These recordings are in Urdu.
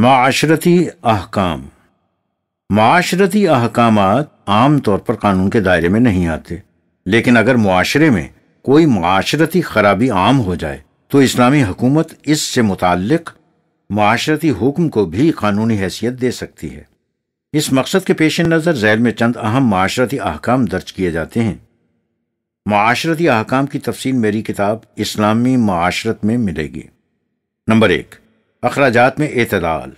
معاشرتی احکام معاشرتی احکامات عام طور پر قانون کے دائرے میں نہیں آتے لیکن اگر معاشرے میں کوئی معاشرتی خرابی عام ہو جائے تو اسلامی حکومت اس سے متعلق معاشرتی حکم کو بھی قانونی حیثیت دے سکتی ہے اس مقصد کے پیش نظر ذیل میں چند اہم معاشرتی احکام درج کیے جاتے ہیں معاشرتی احکام کی تفصیل میری کتاب اسلامی معاشرت میں ملے گی نمبر ایک اخراجات میں اعتدال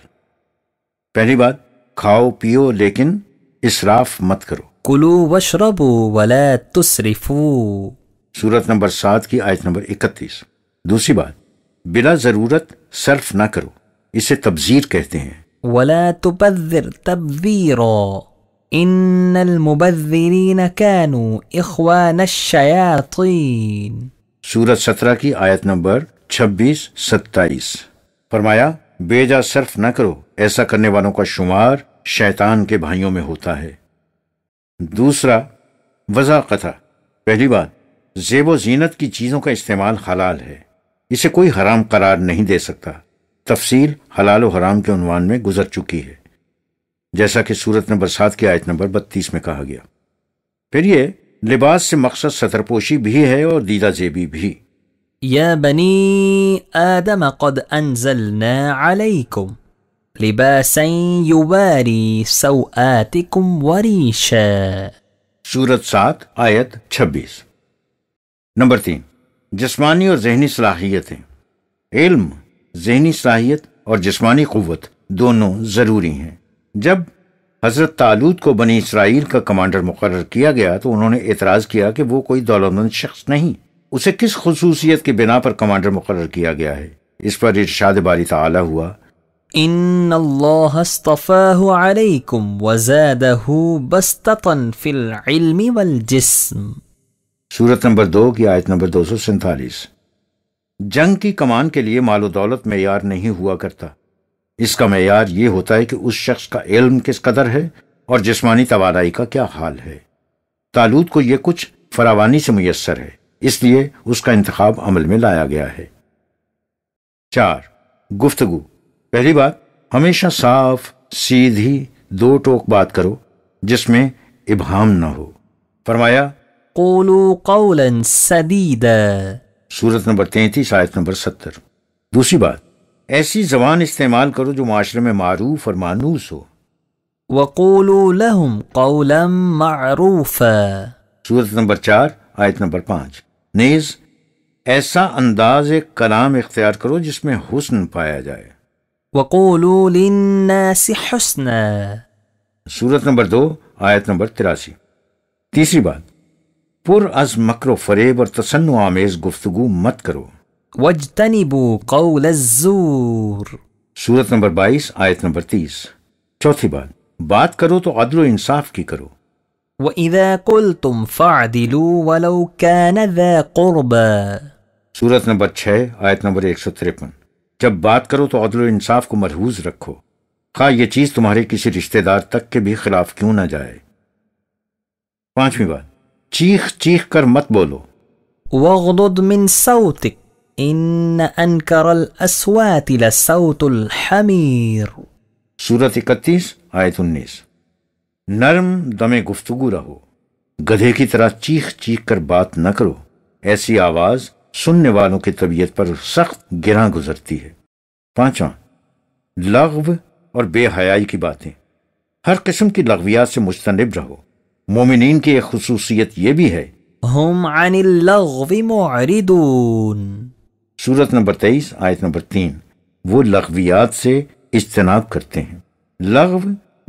پہلی بات کھاؤ پیو لیکن اسراف مت کرو کلو وشرب تسرفو سورت نمبر سات کی آیت نمبر اکتیس دوسری بات بلا ضرورت صرف نہ کرو اسے تبذیر کہتے ہیں ولا تبذر تبذیرا ان المبذرین كانوا اخوان الشیاطین سورت سترہ کی آیت نمبر چھبیس ستائیس فرمایا بے جا صرف نہ کرو ایسا کرنے والوں کا شمار شیطان کے بھائیوں میں ہوتا ہے دوسرا وزا قطا پہلی بات زیب و زینت کی چیزوں کا استعمال حلال ہے اسے کوئی حرام قرار نہیں دے سکتا تفصیل حلال و حرام کے عنوان میں گزر چکی ہے جیسا کہ سورت نمبر سات کی آیت نمبر بتیس میں کہا گیا پھر یہ لباس سے مقصد پوشی بھی ہے اور دیدہ زیبی بھی آدم قد لباسا سورت سات آیت چھبیس نمبر تین جسمانی اور ذہنی صلاحیتیں علم ذہنی صلاحیت اور جسمانی قوت دونوں ضروری ہیں جب حضرت تعلود کو بنی اسرائیل کا کمانڈر مقرر کیا گیا تو انہوں نے اعتراض کیا کہ وہ کوئی دولت مند شخص نہیں اسے کس خصوصیت کی بنا پر کمانڈر مقرر کیا گیا ہے اس پر ارشاد باری تعالی ہوا ان اللہ علیکم وزادہ فی العلم والجسم سورت نمبر دو کی آیت نمبر دو سو سنتالیس جنگ کی کمان کے لیے مال و دولت معیار نہیں ہوا کرتا اس کا معیار یہ ہوتا ہے کہ اس شخص کا علم کس قدر ہے اور جسمانی توانائی کا کیا حال ہے تالود کو یہ کچھ فراوانی سے میسر ہے اس لیے اس کا انتخاب عمل میں لایا گیا ہے چار گفتگو پہلی بات ہمیشہ صاف سیدھی دو ٹوک بات کرو جس میں ابہام نہ ہو فرمایا قولو قولا سورت نمبر تینتی آیت نمبر ستر دوسری بات ایسی زبان استعمال کرو جو معاشرے میں معروف اور مانوس ہو سورت نمبر چار آیت نمبر پانچ نیز ایسا انداز ایک کلام اختیار کرو جس میں حسن پایا جائے حسن سورت نمبر دو آیت نمبر تراسی تیسری بات پر از مکر و فریب اور تسن آمیز گفتگو مت کرو تنی قول الزور سورت نمبر بائیس آیت نمبر تیس چوتھی بات بات کرو تو عدل و انصاف کی کرو وإذا قلتم فَعْدِلُوا ولو كان ذا قُرْبَى سورة نمبر 6 آیت نمبر 153 جب بات کرو تو عدل و انصاف کو ملحوظ رکھو خواہ یہ چیز تمہارے کسی رشتہ دار تک کے بھی خلاف کیوں نہ جائے پانچویں بات چیخ چیخ کر مت بولو وغضد من صوتك ان أَنْكَرَ الاسوات لصوت الْحَمِيرُ سورة 31 آیت 19 نرم دم گفتگو رہو گدھے کی طرح چیخ چیخ کر بات نہ کرو ایسی آواز سننے والوں کی طبیعت پر سخت گراں گزرتی ہے پانچواں لغو اور بے حیائی کی باتیں ہر قسم کی لغویات سے مجتنب رہو مومنین کی ایک خصوصیت یہ بھی ہے ہم عن اللغو سورت نمبر تیئیس آیت نمبر تین وہ لغویات سے اجتناب کرتے ہیں لغو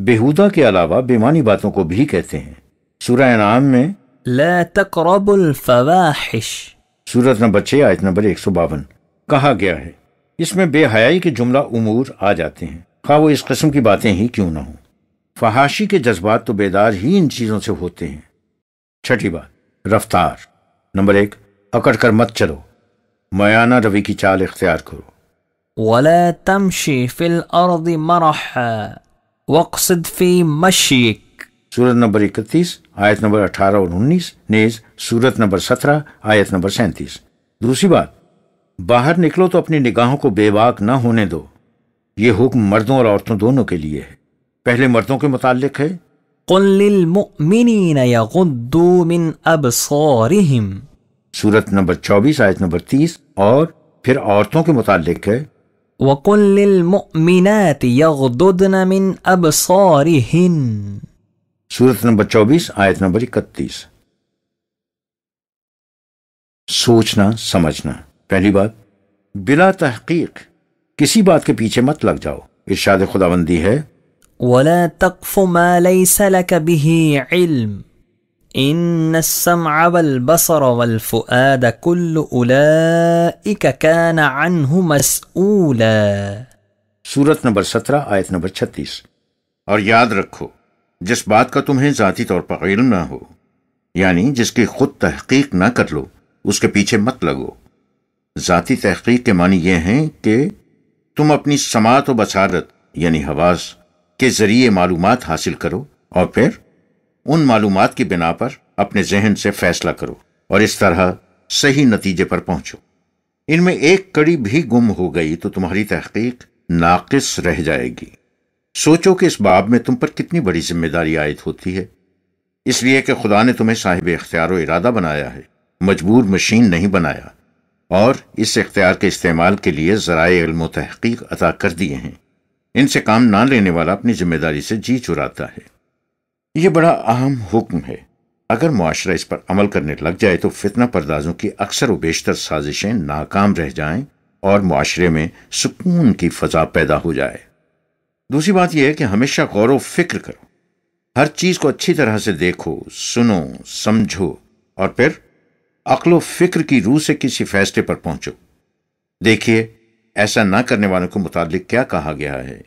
بےحدا کے علاوہ بیمانی باتوں کو بھی کہتے ہیں سورہ انعام میں لا تقرب الفواحش سورت نمبر چھ آیت نمبر ایک سو باون کہا گیا ہے اس میں بے حیائی کے جملہ امور آ جاتے ہیں خواہ وہ اس قسم کی باتیں ہی کیوں نہ ہوں فحاشی کے جذبات تو بیدار ہی ان چیزوں سے ہوتے ہیں چھٹی بات رفتار نمبر ایک اکڑ کر مت چلو میانہ روی کی چال اختیار کرو وَلَا تَمْشِ فِي الْأَرْضِ مَرَحًا وقصد فی مشیق سورت نمبر اکتیس آیت نمبر اٹھارہ اور انیس نیز سورت نمبر سترہ آیت نمبر سینتیس دوسری بات باہر نکلو تو اپنی نگاہوں کو بے باک نہ ہونے دو یہ حکم مردوں اور عورتوں دونوں کے لیے ہے پہلے مردوں کے متعلق ہے سورت نمبر چوبیس آیت نمبر تیس اور پھر عورتوں کے متعلق ہے وقل للمؤمنات يَغْدُدْنَ من أبصارهن سورة نمبر 24 آية نمبر 31 سوچنا سمجھنا پہلی بات بلا تحقیق کسی بات کے پیچھے مت لگ جاؤ ارشاد خداوندی ہے وَلَا تَقْفُ مَا لَيْسَ لَكَ بِهِ عِلْمٍ ان السمع والبصر والفؤاد كل كان عنه سترہ آیت نمبر اور یاد رکھو جس بات کا تمہیں ذاتی طور پر علم نہ ہو یعنی جس کی خود تحقیق نہ کر لو اس کے پیچھے مت لگو ذاتی تحقیق کے معنی یہ ہیں کہ تم اپنی سماعت و بصارت یعنی حواس کے ذریعے معلومات حاصل کرو اور پھر ان معلومات کی بنا پر اپنے ذہن سے فیصلہ کرو اور اس طرح صحیح نتیجے پر پہنچو ان میں ایک کڑی بھی گم ہو گئی تو تمہاری تحقیق ناقص رہ جائے گی سوچو کہ اس باب میں تم پر کتنی بڑی ذمہ داری عائد ہوتی ہے اس لیے کہ خدا نے تمہیں صاحب اختیار و ارادہ بنایا ہے مجبور مشین نہیں بنایا اور اس اختیار کے استعمال کے لیے ذرائع علم و تحقیق عطا کر دیے ہیں ان سے کام نہ لینے والا اپنی ذمہ داری سے جی چراتا ہے یہ بڑا اہم حکم ہے اگر معاشرہ اس پر عمل کرنے لگ جائے تو فتنہ پردازوں کی اکثر و بیشتر سازشیں ناکام رہ جائیں اور معاشرے میں سکون کی فضا پیدا ہو جائے دوسری بات یہ ہے کہ ہمیشہ غور و فکر کرو ہر چیز کو اچھی طرح سے دیکھو سنو سمجھو اور پھر عقل و فکر کی روح سے کسی فیصلے پر پہنچو دیکھیے ایسا نہ کرنے والوں کو متعلق کیا کہا گیا ہے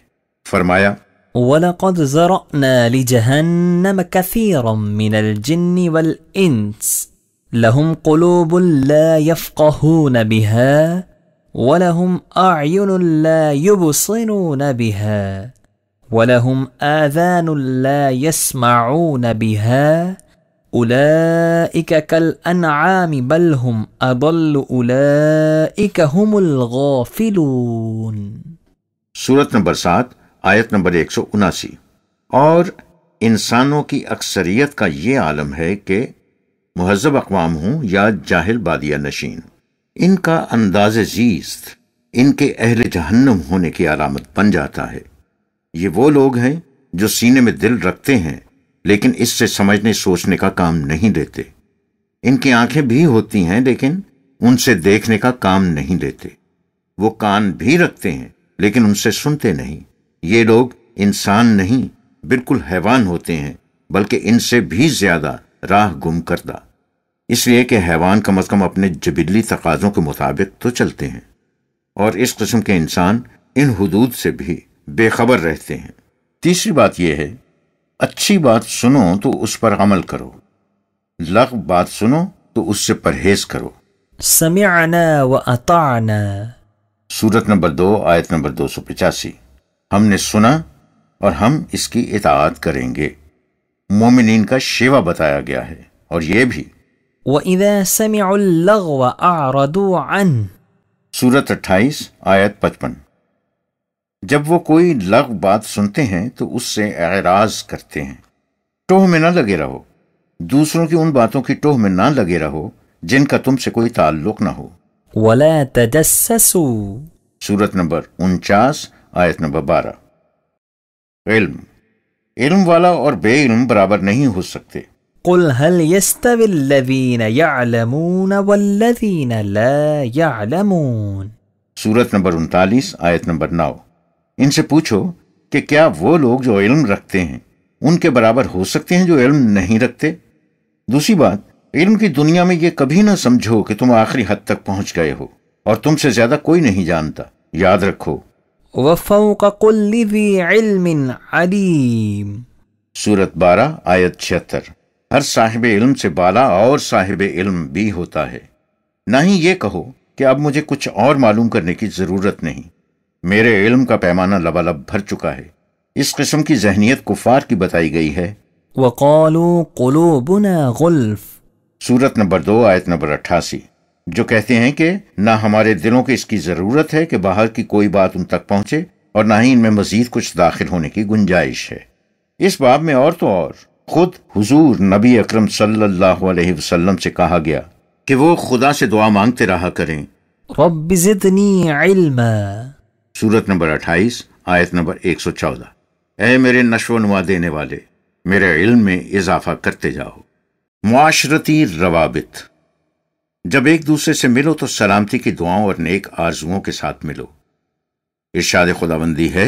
فرمایا ولقد زرأنا لجهنم كثيرا من الجن والإنس لهم قلوب لا يفقهون بها ولهم أعين لا يبصرون بها ولهم آذان لا يسمعون بها أولئك كالأنعام بل هم أضل أولئك هم الغافلون سورة نمبر سات آیت نمبر ایک سو اناسی اور انسانوں کی اکثریت کا یہ عالم ہے کہ مہذب اقوام ہوں یا جاہل بادیا نشین ان کا انداز زیست ان کے اہل جہنم ہونے کی علامت بن جاتا ہے یہ وہ لوگ ہیں جو سینے میں دل رکھتے ہیں لیکن اس سے سمجھنے سوچنے کا کام نہیں دیتے ان کی آنکھیں بھی ہوتی ہیں لیکن ان سے دیکھنے کا کام نہیں دیتے وہ کان بھی رکھتے ہیں لیکن ان سے سنتے نہیں یہ لوگ انسان نہیں بالکل حیوان ہوتے ہیں بلکہ ان سے بھی زیادہ راہ گم کردہ اس لیے کہ حیوان کم از کم اپنے جبلی تقاضوں کے مطابق تو چلتے ہیں اور اس قسم کے انسان ان حدود سے بھی بے خبر رہتے ہیں تیسری بات یہ ہے اچھی بات سنو تو اس پر عمل کرو لغ بات سنو تو اس سے پرہیز کرو سمعنا و اطعنا سورت نمبر دو آیت نمبر دو سو پچاسی ہم نے سنا اور ہم اس کی اطاعت کریں گے مومنین کا شیوا بتایا گیا ہے اور یہ بھی وَإِذَا اللَّغْوَ عَنْ سورت اٹھائیس آیت پچپن جب وہ کوئی لغ بات سنتے ہیں تو اس سے اعراض کرتے ہیں ٹوہ میں نہ لگے رہو دوسروں کی ان باتوں کی ٹوہ میں نہ لگے رہو جن کا تم سے کوئی تعلق نہ ہو وَلَا سورت نمبر انچاس آیت نمبر بارہ علم علم والا اور بے علم برابر نہیں ہو سکتے سورت نمبر انتالیس آیت نمبر نو ان سے پوچھو کہ کیا وہ لوگ جو علم رکھتے ہیں ان کے برابر ہو سکتے ہیں جو علم نہیں رکھتے دوسری بات علم کی دنیا میں یہ کبھی نہ سمجھو کہ تم آخری حد تک پہنچ گئے ہو اور تم سے زیادہ کوئی نہیں جانتا یاد رکھو سورت بارہ آیت چھتر ہر صاحب علم سے بالا اور صاحب علم بھی ہوتا ہے نہ ہی یہ کہو کہ اب مجھے کچھ اور معلوم کرنے کی ضرورت نہیں میرے علم کا پیمانہ لبالب بھر چکا ہے اس قسم کی ذہنیت کفار کی بتائی گئی ہے سورت نمبر دو آیت نمبر اٹھاسی جو کہتے ہیں کہ نہ ہمارے دلوں کے اس کی ضرورت ہے کہ باہر کی کوئی بات ان تک پہنچے اور نہ ہی ان میں مزید کچھ داخل ہونے کی گنجائش ہے اس باب میں اور تو اور خود حضور نبی اکرم صلی اللہ علیہ وسلم سے کہا گیا کہ وہ خدا سے دعا مانگتے رہا کریں رب زدنی علما سورت نمبر اٹھائیس آیت نمبر ایک سو چودہ اے میرے نشو و نما دینے والے میرے علم میں اضافہ کرتے جاؤ معاشرتی روابط جب ایک دوسرے سے ملو تو سلامتی کی دعاؤں اور نیک آرزوؤں کے ساتھ ملو ارشاد خدا بندی ہے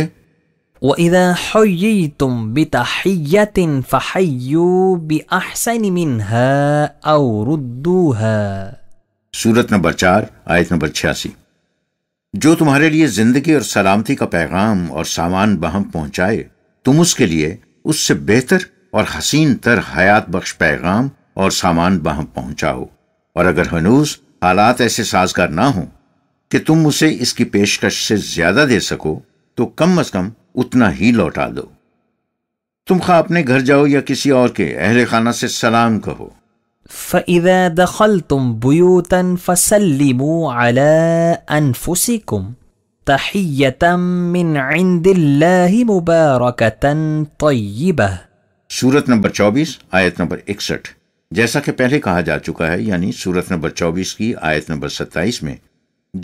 سورت نمبر چار آیت نمبر چھیاسی جو تمہارے لیے زندگی اور سلامتی کا پیغام اور سامان بہم پہنچائے تم اس کے لیے اس سے بہتر اور حسین تر حیات بخش پیغام اور سامان بہم پہنچاؤ اور اگر ہنوز حالات ایسے سازگار نہ ہوں کہ تم اسے اس کی پیشکش سے زیادہ دے سکو تو کم از کم اتنا ہی لوٹا دو تم خواہ اپنے گھر جاؤ یا کسی اور کے اہل خانہ سے سلام کہو فَإِذَا دَخَلْتُمْ بُيُوتًا فَسَلِّمُوا عَلَىٰ أَنفُسِكُمْ تَحِيَّةً مِّنْ عِنْدِ اللَّهِ مُبَارَكَةً طَيِّبَةً سورت نمبر چوبیس آیت نمبر اکسٹھ جیسا کہ پہلے کہا جا چکا ہے یعنی سورت نمبر چوبیس کی آیت نمبر ستائیس میں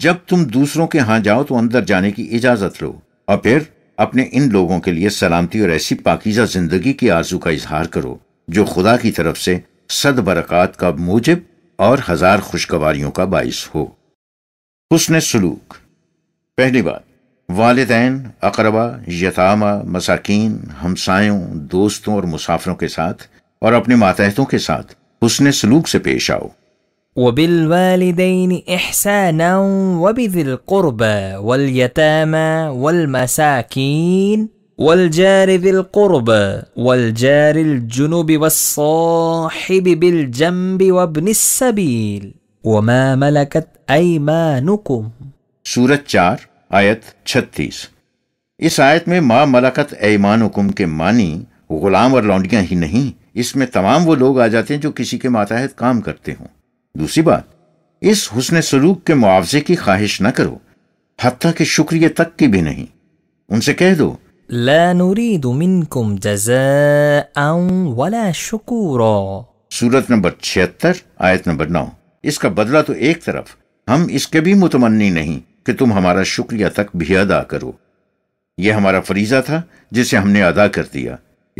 جب تم دوسروں کے ہاں جاؤ تو اندر جانے کی اجازت لو اور پھر اپنے ان لوگوں کے لیے سلامتی اور ایسی پاکیزہ زندگی کی آرزو کا اظہار کرو جو خدا کی طرف سے صد برکات کا موجب اور ہزار خوشگواریوں کا باعث ہو حسن سلوک پہلی بات والدین اقربا یتامہ مساکین ہمسایوں دوستوں اور مسافروں کے ساتھ اور اپنے ماتحتوں کے ساتھ حسن سلوक سے پیش آؤ وبالوالدين إحسانا وبذي القربى واليتامى والمساكين والجار ذي القربى والجار الجنب والصاحب بالجنب وابن السبيل وما ملكت أيمانكم سورة 4 آیت 36 اس آیت میں ما ملکت ایمانکم کے معنی غلام اور لونڈیاں ہی نہیں اس میں تمام وہ لوگ آ جاتے ہیں جو کسی کے ماتحت کام کرتے ہوں دوسری بات اس حسن سلوک کے معاوضے کی خواہش نہ کرو حتیٰ کہ شکریہ تک کی بھی نہیں ان سے کہہ دو لا نريد منكم جزاء ولا شكورا سورت نمبر 76 آیت نمبر نو اس کا بدلہ تو ایک طرف ہم اس کے بھی متمنی نہیں کہ تم ہمارا شکریہ تک بھی ادا کرو یہ ہمارا فریضہ تھا جسے ہم نے ادا کر دیا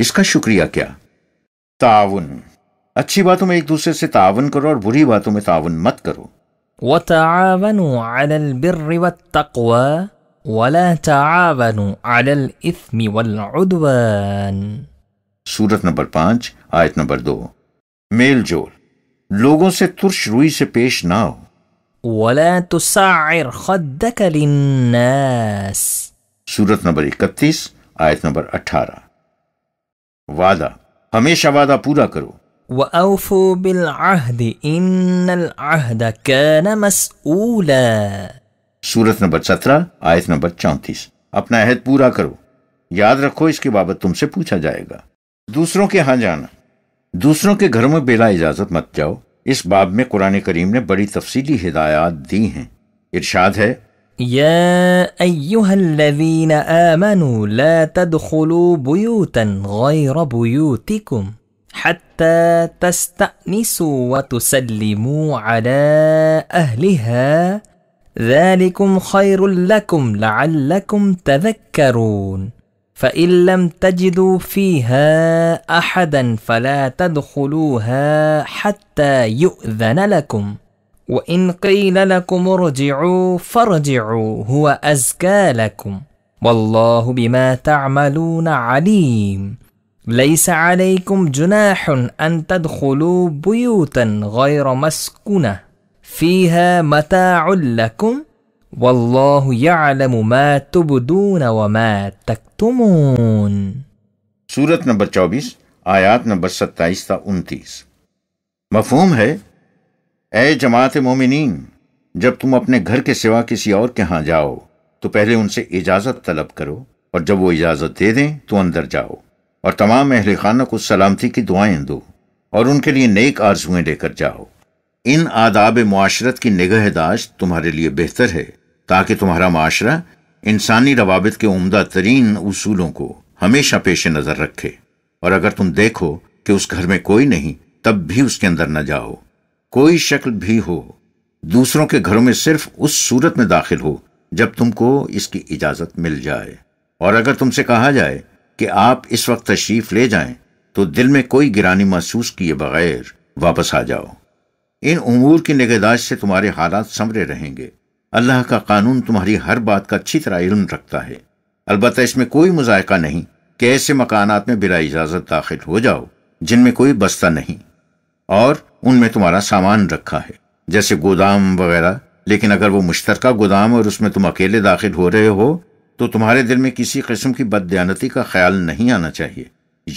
اس کا شکریہ کیا تعاون اچھی باتوں میں ایک دوسرے سے تعاون کرو اور بری باتوں میں تعاون مت کرو وتعاونوا على البر والتقوى ولا تعاونوا على الاثم والعدوان سورت نمبر پانچ آیت نمبر دو میل جول لوگوں سے ترش روئی سے پیش نہ ہو ولا تسعر خدك للناس سورت نمبر اکتیس آیت نمبر اٹھارہ وعدہ ہمیشہ وعدہ پورا کرو وَأَوْفُوا بِالْعَهْدِ إِنَّ الْعَهْدَ كَانَ مَسْئُولًا سورت نمبر سترہ آیت نمبر چونتیس اپنا عہد پورا کرو یاد رکھو اس کے بابت تم سے پوچھا جائے گا دوسروں کے ہاں جانا دوسروں کے گھروں میں بلا اجازت مت جاؤ اس باب میں قرآن کریم نے بڑی تفصیلی ہدایات دی ہیں ارشاد ہے يا ايها الذين امنوا لا تدخلوا بيوتا غير بيوتكم حتى تستانسوا وتسلموا على اهلها ذلكم خير لكم لعلكم تذكرون فان لم تجدوا فيها احدا فلا تدخلوها حتى يؤذن لكم وإن قيل لكم ارجعوا فارجعوا هو أزكى لكم والله بما تعملون عليم ليس عليكم جناح أن تدخلوا بيوتا غير مسكنة فيها متاع لكم والله يعلم ما تبدون وما تكتمون سورة نمبر 24 آيات نمبر 27 تا 29 مفهوم ہے اے جماعت مومنین جب تم اپنے گھر کے سوا کسی اور کے ہاں جاؤ تو پہلے ان سے اجازت طلب کرو اور جب وہ اجازت دے دیں تو اندر جاؤ اور تمام اہل خانہ کو سلامتی کی دعائیں دو اور ان کے لیے نیک آرزوئیں لے کر جاؤ ان آداب معاشرت کی نگہ داشت تمہارے لیے بہتر ہے تاکہ تمہارا معاشرہ انسانی روابط کے عمدہ ترین اصولوں کو ہمیشہ پیش نظر رکھے اور اگر تم دیکھو کہ اس گھر میں کوئی نہیں تب بھی اس کے اندر نہ جاؤ کوئی شکل بھی ہو دوسروں کے گھروں میں صرف اس صورت میں داخل ہو جب تم کو اس کی اجازت مل جائے اور اگر تم سے کہا جائے کہ آپ اس وقت تشریف لے جائیں تو دل میں کوئی گرانی محسوس کیے بغیر واپس آ جاؤ ان امور کی نگہداشت سے تمہارے حالات سمرے رہیں گے اللہ کا قانون تمہاری ہر بات کا اچھی طرح علم رکھتا ہے البتہ اس میں کوئی مذائقہ نہیں کہ ایسے مکانات میں بلا اجازت داخل ہو جاؤ جن میں کوئی بستہ نہیں اور ان میں تمہارا سامان رکھا ہے جیسے گودام وغیرہ لیکن اگر وہ مشترکہ گودام اور اس میں تم اکیلے داخل ہو رہے ہو تو تمہارے دل میں کسی قسم کی بددیانتی کا خیال نہیں آنا چاہیے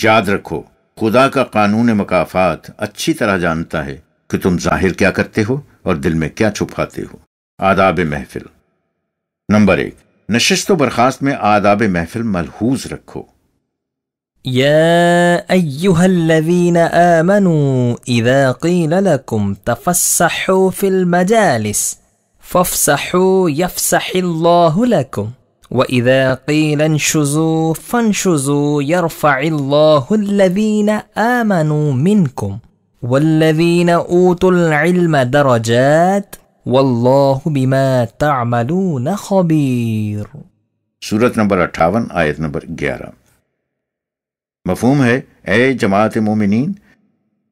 یاد رکھو خدا کا قانون مقافات اچھی طرح جانتا ہے کہ تم ظاہر کیا کرتے ہو اور دل میں کیا چھپاتے ہو آداب محفل نمبر ایک نشست و برخاست میں آداب محفل ملحوظ رکھو يا ايها الذين امنوا اذا قيل لكم تفسحوا في المجالس فافسحوا يفسح الله لكم واذا قيل انشزوا فانشزوا يرفع الله الذين امنوا منكم والذين اوتوا العلم درجات والله بما تعملون خبير سورة نمبر 58 ايه نمبر 11 مفہوم ہے اے جماعت مومنین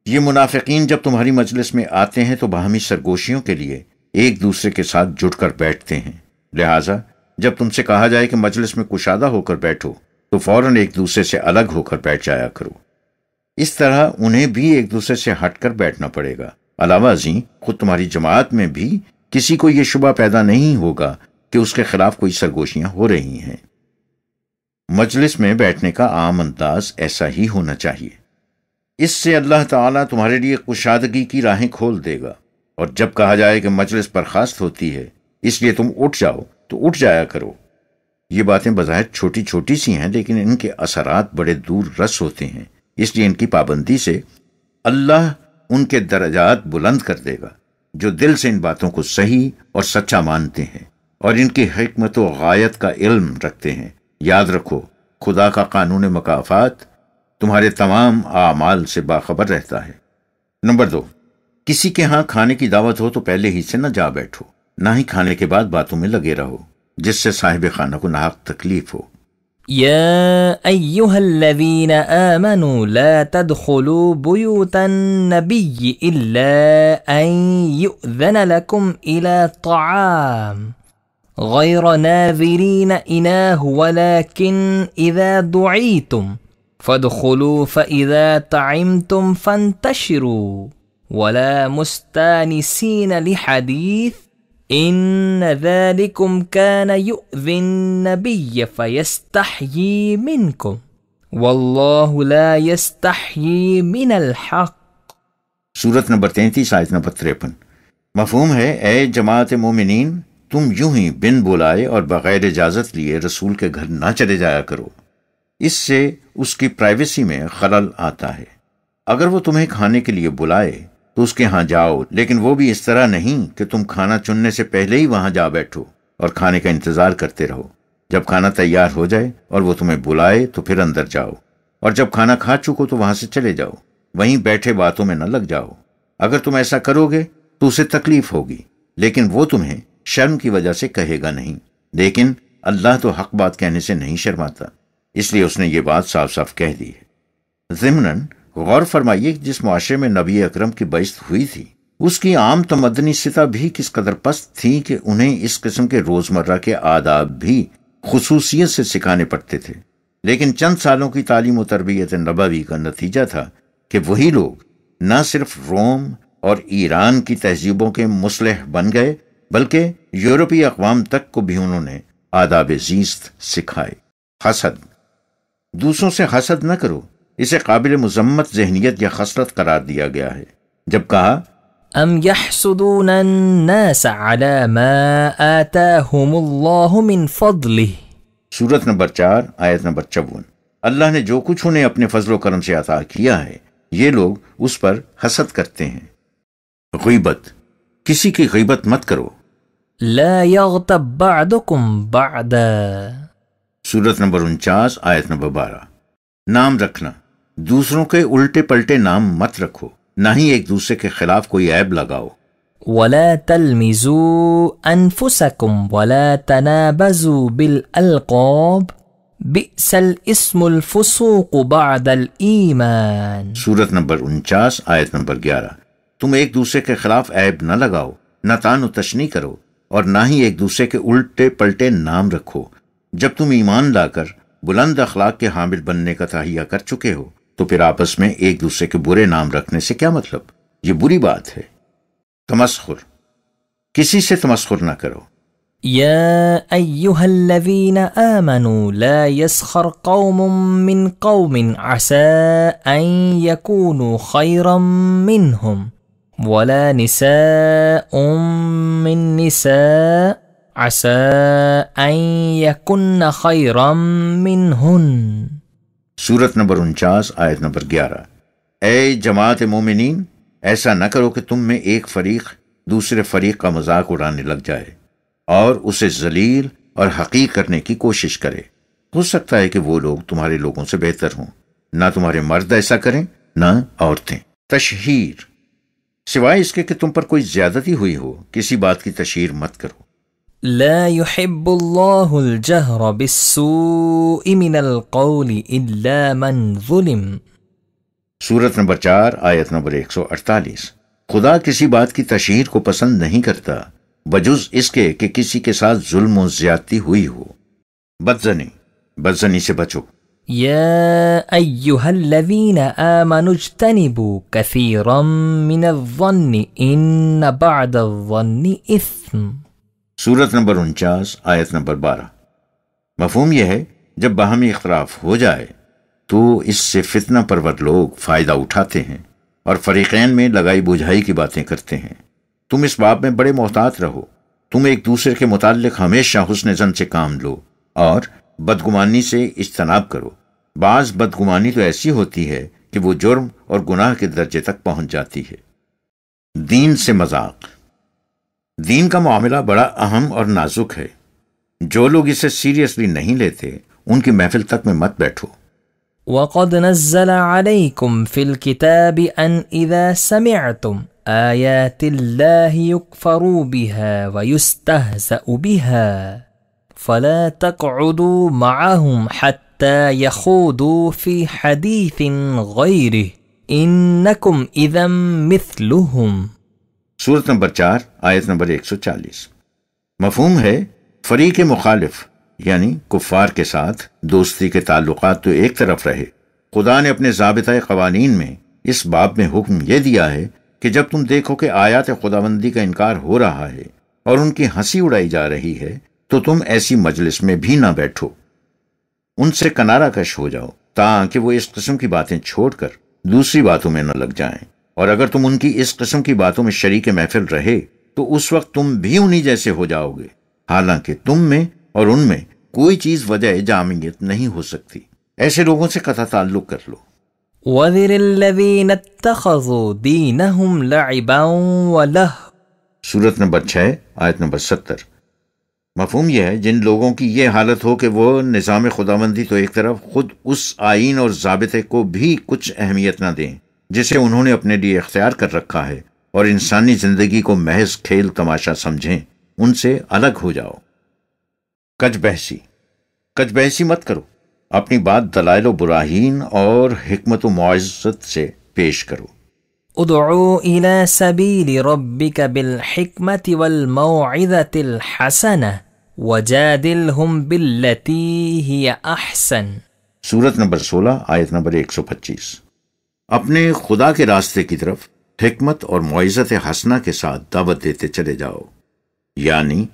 یہ منافقین جب تمہاری مجلس میں آتے ہیں تو باہمی سرگوشیوں کے لیے ایک دوسرے کے ساتھ جڑ کر بیٹھتے ہیں لہٰذا جب تم سے کہا جائے کہ مجلس میں کشادہ ہو کر بیٹھو تو فوراً ایک دوسرے سے الگ ہو کر بیٹھ جایا کرو اس طرح انہیں بھی ایک دوسرے سے ہٹ کر بیٹھنا پڑے گا علاوہ ازیں خود تمہاری جماعت میں بھی کسی کو یہ شبہ پیدا نہیں ہوگا کہ اس کے خلاف کوئی سرگوشیاں ہو رہی ہیں مجلس میں بیٹھنے کا عام انداز ایسا ہی ہونا چاہیے اس سے اللہ تعالیٰ تمہارے لیے کشادگی کی راہیں کھول دے گا اور جب کہا جائے کہ مجلس برخاست ہوتی ہے اس لیے تم اٹھ جاؤ تو اٹھ جایا کرو یہ باتیں بظاہر چھوٹی چھوٹی سی ہیں لیکن ان کے اثرات بڑے دور رس ہوتے ہیں اس لیے ان کی پابندی سے اللہ ان کے درجات بلند کر دے گا جو دل سے ان باتوں کو صحیح اور سچا مانتے ہیں اور ان کی حکمت و غایت کا علم رکھتے ہیں یاد رکھو خدا کا قانون مقافات تمہارے تمام اعمال سے باخبر رہتا ہے نمبر دو کسی کے ہاں کھانے کی دعوت ہو تو پہلے ہی سے نہ جا بیٹھو نہ ہی کھانے کے بعد باتوں میں لگے رہو جس سے صاحب خانہ کو ناحق تکلیف ہو آمنوا لا تدخلوا طعام غير ناذرين إناه ولكن إذا دعيتم فادخلوا فإذا طعمتم فانتشروا ولا مستانسين لحديث إن ذلكم كان يؤذي النبي فيستحيي منكم والله لا يستحيي من الحق سورة نمبر 33 آیت نمبر 53 مفہوم ہے اے جماعت مومنین تم یوں ہی بن بلائے اور بغیر اجازت لیے رسول کے گھر نہ چلے جایا کرو اس سے اس کی پرائیویسی میں خلل آتا ہے اگر وہ تمہیں کھانے کے لیے بلائے تو اس کے ہاں جاؤ لیکن وہ بھی اس طرح نہیں کہ تم کھانا چننے سے پہلے ہی وہاں جا بیٹھو اور کھانے کا انتظار کرتے رہو جب کھانا تیار ہو جائے اور وہ تمہیں بلائے تو پھر اندر جاؤ اور جب کھانا کھا چکو تو وہاں سے چلے جاؤ وہیں بیٹھے باتوں میں نہ لگ جاؤ اگر تم ایسا کرو گے تو اسے تکلیف ہوگی لیکن وہ تمہیں شرم کی وجہ سے کہے گا نہیں لیکن اللہ تو حق بات کہنے سے نہیں شرماتا اس لیے اس نے یہ بات صاف صاف کہہ دی ہے غور فرمائیے جس معاشرے میں نبی اکرم کی بشت ہوئی تھی اس کی عام تمدنی سطح بھی کس قدر پست تھی کہ انہیں اس قسم کے روز مرہ کے آداب بھی خصوصیت سے سکھانے پڑتے تھے لیکن چند سالوں کی تعلیم و تربیت نبوی کا نتیجہ تھا کہ وہی لوگ نہ صرف روم اور ایران کی تہذیبوں کے مسلح بن گئے بلکہ یورپی اقوام تک کو بھی انہوں نے آداب زیست سکھائے حسد دوسروں سے حسد نہ کرو اسے قابل مذمت ذہنیت یا خسرت قرار دیا گیا ہے جب کہا ام يحسدون الناس على ما آتاهم من سورت نمبر چار آیت نمبر چون اللہ نے جو کچھ انہیں اپنے فضل و کرم سے عطا کیا ہے یہ لوگ اس پر حسد کرتے ہیں غیبت کسی کی غیبت مت کرو لا يغتب بعدكم بعدا سورة نمبر انچاس آیت نمبر بارہ نام رکھنا دوسروں کے الٹے پلٹے نام مت رکھو نہ ہی ایک دوسرے کے خلاف کوئی عیب لگاؤ ولا تلمزوا انفسكم ولا تنابزوا بالالقاب بئس الاسم الفسوق بعد الايمان سورة نمبر 49 ایت نمبر 11 تم ایک دوسرے کے خلاف عیب نہ لگاؤ نہ تان و تشنی کرو اور نہ ہی ایک دوسرے کے الٹے پلٹے نام رکھو جب تم ایمان لا کر بلند اخلاق کے حامل بننے کا تہیا کر چکے ہو تو پھر آپس میں ایک دوسرے کے برے نام رکھنے سے کیا مطلب یہ بری بات ہے تمسخر کسی سے تمسخر نہ کرو یا الذین آمنوا لا يسخر قوم قوم من ان يكونوا خیرا منہم ولا نساء نساء من عسى يكن خيرا منهن نمبر نمبر 49 11 اے جماعت مومنین ایسا نہ کرو کہ تم میں ایک فریق دوسرے فریق کا مذاق اڑانے لگ جائے اور اسے ذلیل اور حقیق کرنے کی کوشش کرے ہو سکتا ہے کہ وہ لوگ تمہارے لوگوں سے بہتر ہوں نہ تمہارے مرد ایسا کریں نہ عورتیں تشہیر سوائے اس کے کہ تم پر کوئی زیادتی ہوئی ہو کسی بات کی تشہیر مت کرو لا يحب بالسوء من من القول الا ظلم سورت نمبر چار آیت نمبر ایک سو اڑتالیس خدا کسی بات کی تشہیر کو پسند نہیں کرتا بجز اس کے کہ کسی کے ساتھ ظلم و زیادتی ہوئی ہو بدزنی بدزنی سے بچو يا أيها الذين آمنوا اجتنبوا كثيرا من الظن إن بعد الظن إثم سورت نمبر انچاس آیت نمبر بارہ مفہوم یہ ہے جب باہمی اختلاف ہو جائے تو اس سے فتنہ پرور لوگ فائدہ اٹھاتے ہیں اور فریقین میں لگائی بجھائی کی باتیں کرتے ہیں تم اس باب میں بڑے محتاط رہو تم ایک دوسرے کے متعلق ہمیشہ حسن زن سے کام لو اور بدگمانی سے اجتناب کرو بعض بدگمانی تو ایسی ہوتی ہے کہ وہ جرم اور گناہ کے درجے تک پہنچ جاتی ہے دین سے مذاق دین کا معاملہ بڑا اہم اور نازک ہے جو لوگ اسے سیریسلی نہیں لیتے ان کی محفل تک میں مت بیٹھو وَقَدْ نَزَّلَ عَلَيْكُمْ فِي الْكِتَابِ أَنْ إِذَا سَمِعْتُمْ آيَاتِ اللَّهِ يُكْفَرُوا بِهَا وَيُسْتَهْزَأُ بِهَا فلا تقعدوا معهم حتى يخوضوا في حديث غيره انكم اذا مثلهم نمبر نمبر مفہوم ہے فریق مخالف یعنی کفار کے ساتھ دوستی کے تعلقات تو ایک طرف رہے خدا نے اپنے ضابطۂ قوانین میں اس باب میں حکم یہ دیا ہے کہ جب تم دیکھو کہ آیات خدا بندی کا انکار ہو رہا ہے اور ان کی ہنسی اڑائی جا رہی ہے تو تم ایسی مجلس میں بھی نہ بیٹھو ان سے کنارہ کش ہو جاؤ تاکہ وہ اس قسم کی باتیں چھوڑ کر دوسری باتوں میں نہ لگ جائیں اور اگر تم ان کی اس قسم کی باتوں میں شریک محفل رہے تو اس وقت تم بھی انہی جیسے ہو جاؤ گے حالانکہ تم میں اور ان میں کوئی چیز وجہ جامعیت نہیں ہو سکتی ایسے لوگوں سے قطع تعلق کر لو وَذِرِ الَّذِينَ اتَّخَذُوا دِينَهُمْ لَعِبًا سورت نمبر چھے آیت نمبر ستر مفہوم یہ ہے جن لوگوں کی یہ حالت ہو کہ وہ نظام خداوندی تو ایک طرف خود اس آئین اور ضابطے کو بھی کچھ اہمیت نہ دیں جسے انہوں نے اپنے لیے اختیار کر رکھا ہے اور انسانی زندگی کو محض کھیل تماشا سمجھیں ان سے الگ ہو جاؤ کج بحثی کج بحثی مت کرو اپنی بات دلائل و براہین اور حکمت و معزت سے پیش کرو ادعو الی سبیل ربک بالحکمت الحسنہ سورت نمبر سولہ آیت نمبر ایک سو پچیس اپنے خدا کے راستے کی طرف حکمت اور معیزت حسنہ کے ساتھ دعوت دیتے چلے جاؤ یعنی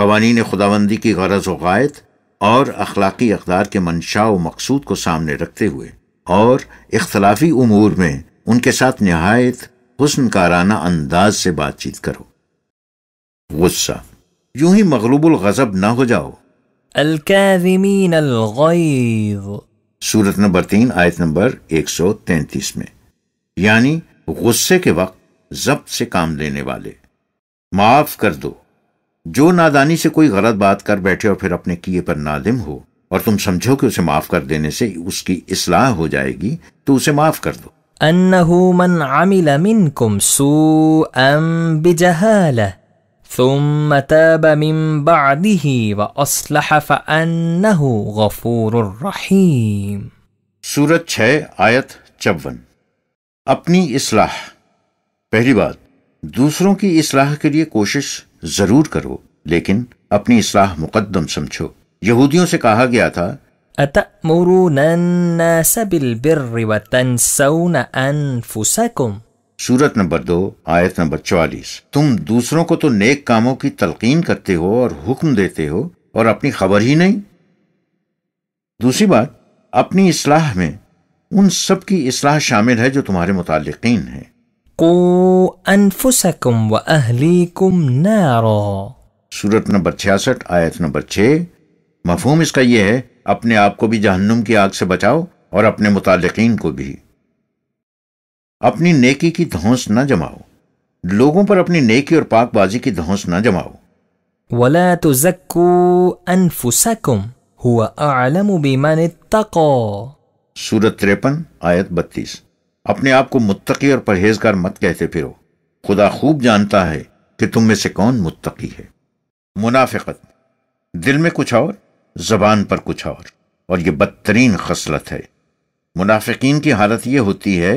قوانین خداوندی کی غرض و غائط اور اخلاقی اقدار کے منشا و مقصود کو سامنے رکھتے ہوئے اور اختلافی امور میں ان کے ساتھ نہایت حسن کارانہ انداز سے بات چیت کرو غصہ یوں ہی مغلوب الغضب نہ ہو جاؤ الغیظ سورت نمبر تین آیت نمبر ایک سو تینتیس میں یعنی غصے کے وقت ضبط سے کام لینے والے معاف کر دو جو نادانی سے کوئی غلط بات کر بیٹھے اور پھر اپنے کیے پر نادم ہو اور تم سمجھو کہ اسے معاف کر دینے سے اس کی اصلاح ہو جائے گی تو اسے معاف کر دو انہو من عمل منکم سوءا بجہالہ ثم تاب من بعده واصلح فانه غفور 6 آیت 54 اپنی اصلاح پہلی بات دوسروں کی اصلاح کے لیے کوشش ضرور کرو لیکن اپنی اصلاح مقدم سمجھو یہودیوں سے کہا گیا تھا اتأمرون الناس بالبر وتنسون سورت نمبر دو آیت نمبر چوالیس تم دوسروں کو تو نیک کاموں کی تلقین کرتے ہو اور حکم دیتے ہو اور اپنی خبر ہی نہیں دوسری بات اپنی اصلاح میں ان سب کی اصلاح شامل ہے جو تمہارے متعلقین ہیں قو انفسکم نارا سورت نمبر چھیاسٹھ آیت نمبر چھ مفہوم اس کا یہ ہے اپنے آپ کو بھی جہنم کی آگ سے بچاؤ اور اپنے متعلقین کو بھی اپنی نیکی کی دھونس نہ جماؤ لوگوں پر اپنی نیکی اور پاک بازی کی دھونس نہ جماؤ بی سورة 53 آیت 32 اپنے آپ کو متقی اور پرہیزگار مت کہتے پھرو خدا خوب جانتا ہے کہ تم میں سے کون متقی ہے منافقت دل میں کچھ اور زبان پر کچھ اور اور یہ بدترین خصلت ہے منافقین کی حالت یہ ہوتی ہے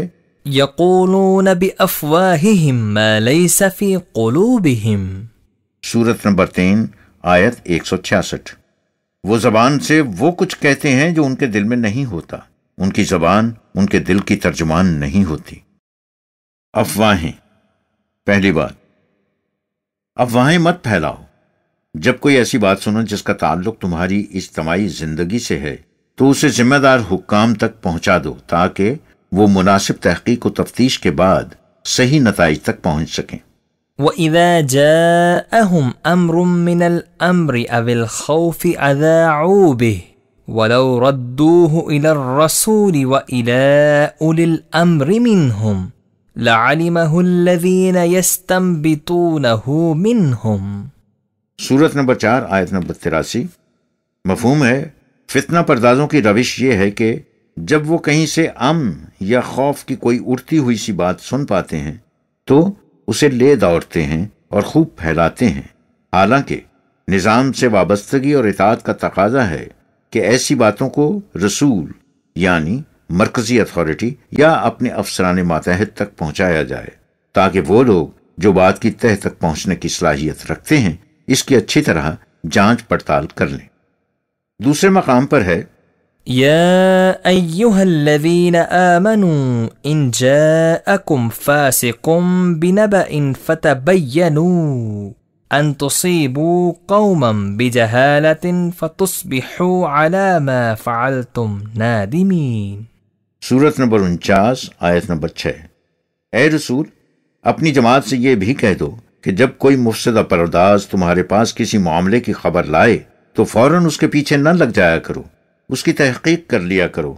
یقولون ما لیس فی قلوبہم نمبر آیت وہ زبان سے وہ کچھ کہتے ہیں جو ان کے دل میں نہیں ہوتا ان کی زبان ان کے دل کی ترجمان نہیں ہوتی افواہیں پہلی بات افواہیں مت پھیلاؤ جب کوئی ایسی بات سنو جس کا تعلق تمہاری اجتماعی زندگی سے ہے تو اسے ذمہ دار حکام تک پہنچا دو تاکہ وہ مناسب تحقیق و تفتیش کے بعد صحیح نتائج تک پہنچ سکیں وإذا جاءهم أمر من الأمر أو الخوف أذاعوا به ولو ردوه إلى الرسول وإلى أولي الأمر منهم لعلمه الذين يستنبطونه منهم سورة نمبر 4 آیت نمبر 83 مفہوم ہے فتنہ پردازوں کی روش یہ ہے کہ جب وہ کہیں سے ام یا خوف کی کوئی اڑتی ہوئی سی بات سن پاتے ہیں تو اسے لے دوڑتے ہیں اور خوب پھیلاتے ہیں حالانکہ نظام سے وابستگی اور اطاعت کا تقاضا ہے کہ ایسی باتوں کو رسول یعنی مرکزی اتھارٹی یا اپنے افسران ماتحت تک پہنچایا جائے تاکہ وہ لوگ جو بات کی تہ تک پہنچنے کی صلاحیت رکھتے ہیں اس کی اچھی طرح جانچ پڑتال کر لیں دوسرے مقام پر ہے يا أيها الذين آمنوا إن جاءكم فاسق بنبأ فتبينوا أن تصيبوا قوما بجهالة فتصبحوا على ما فعلتم نادمين سورت نمبر انچاس آیت نمبر چھ اے رسول اپنی جماعت سے یہ بھی کہہ دو کہ جب کوئی مفسدہ پرداز تمہارے پاس کسی معاملے کی خبر لائے تو فوراً اس کے پیچھے نہ لگ جایا کرو اس کی تحقیق کر لیا کرو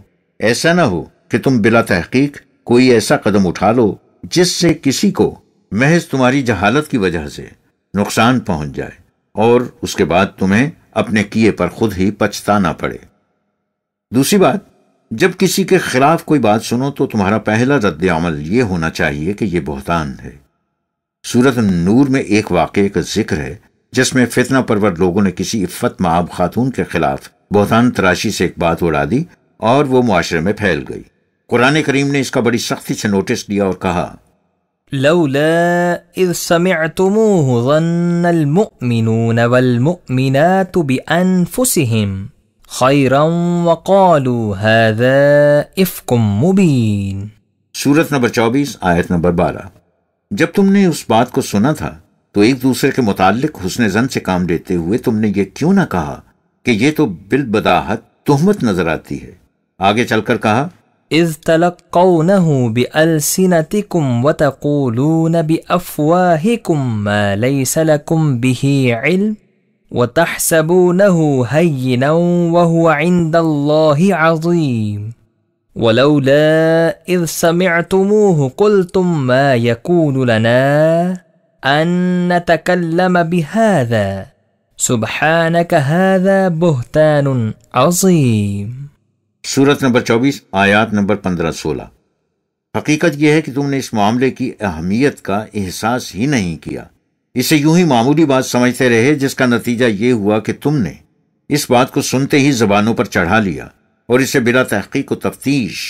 ایسا نہ ہو کہ تم بلا تحقیق کوئی ایسا قدم اٹھا لو جس سے کسی کو محض تمہاری جہالت کی وجہ سے نقصان پہنچ جائے اور اس کے بعد تمہیں اپنے کیے پر خود ہی پچھتانا پڑے دوسری بات جب کسی کے خلاف کوئی بات سنو تو تمہارا پہلا رد عمل یہ ہونا چاہیے کہ یہ بہتان ہے سورت نور میں ایک واقعے کا ذکر ہے جس میں فتنہ پرور لوگوں نے کسی عفت معاب خاتون کے خلاف بہتان تراشی سے ایک بات اڑا دی اور وہ معاشرے میں پھیل گئی قرآن کریم نے اس کا بڑی سختی سے نوٹس دیا اور کہا اذ ظن المؤمنون والمؤمنات هذا سورت نمبر چوبیس آیت نمبر بارہ جب تم نے اس بات کو سنا تھا تو ایک دوسرے کے متعلق حسن زن سے کام لیتے ہوئے تم نے یہ کیوں نہ کہا یہ تو بالبداحت बिलबदाहत نظر آتی ہے آگے چل کر کہا إذ تلقونه بألسنتكم وتقولون بأفواهكم ما ليس لكم به علم وتحسبونه هينا وهو عند الله عظيم ولولا إذ سمعتموه قلتم ما يكون لنا أن نتكلم بهذا هذا نمبر چوبیس آیات نمبر پندرہ سولہ حقیقت یہ ہے کہ تم نے اس معاملے کی اہمیت کا احساس ہی نہیں کیا اسے یوں ہی معمولی بات سمجھتے رہے جس کا نتیجہ یہ ہوا کہ تم نے اس بات کو سنتے ہی زبانوں پر چڑھا لیا اور اسے بلا تحقیق و تفتیش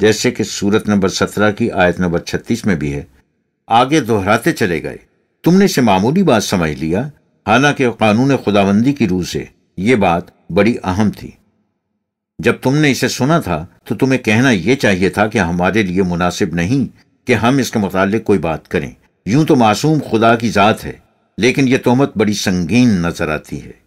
جیسے کہ سورت نمبر سترہ کی آیت نمبر چھتیس میں بھی ہے آگے دہراتے چلے گئے تم نے اسے معمولی بات سمجھ لیا حالانکہ قانون خداوندی کی روح سے یہ بات بڑی اہم تھی جب تم نے اسے سنا تھا تو تمہیں کہنا یہ چاہیے تھا کہ ہمارے لیے مناسب نہیں کہ ہم اس کے متعلق کوئی بات کریں یوں تو معصوم خدا کی ذات ہے لیکن یہ تہمت بڑی سنگین نظر آتی ہے